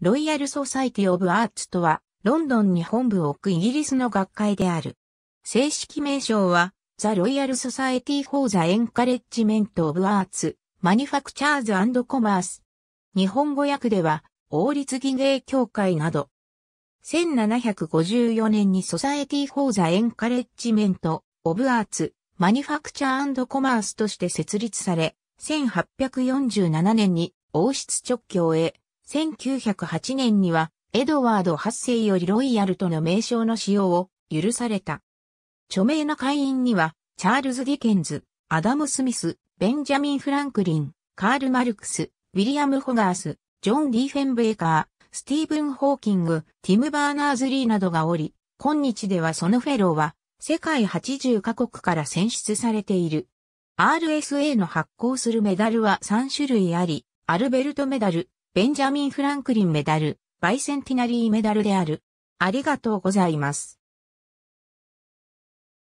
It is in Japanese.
ロイヤル・ソサイティ・オブ・アーツとは、ロンドンに本部を置くイギリスの学会である。正式名称は、ザ・ロイヤル・ソサエティ・フォー・ザ・エンカレッジメント・オブ・アーツ、マニファクチャーズ・コマース。日本語訳では、王立技芸協会など。1754年にソサエティ・フォー・ザ・エンカレッジメント・オブ・アーツ、マニファクチャーコマースとして設立され、1847年に王室直教へ1908年には、エドワード8世よりロイヤルとの名称の使用を許された。著名な会員には、チャールズ・ディケンズ、アダム・スミス、ベンジャミン・フランクリン、カール・マルクス、ウィリアム・ホガース、ジョン・ディーフェンベーカー、スティーブン・ホーキング、ティム・バーナーズ・リーなどがおり、今日ではそのフェローは、世界80カ国から選出されている。RSA の発行するメダルは3種類あり、アルベルトメダル、ベンジャミン・フランクリンメダル、バイセンティナリーメダルである。ありがとうございます。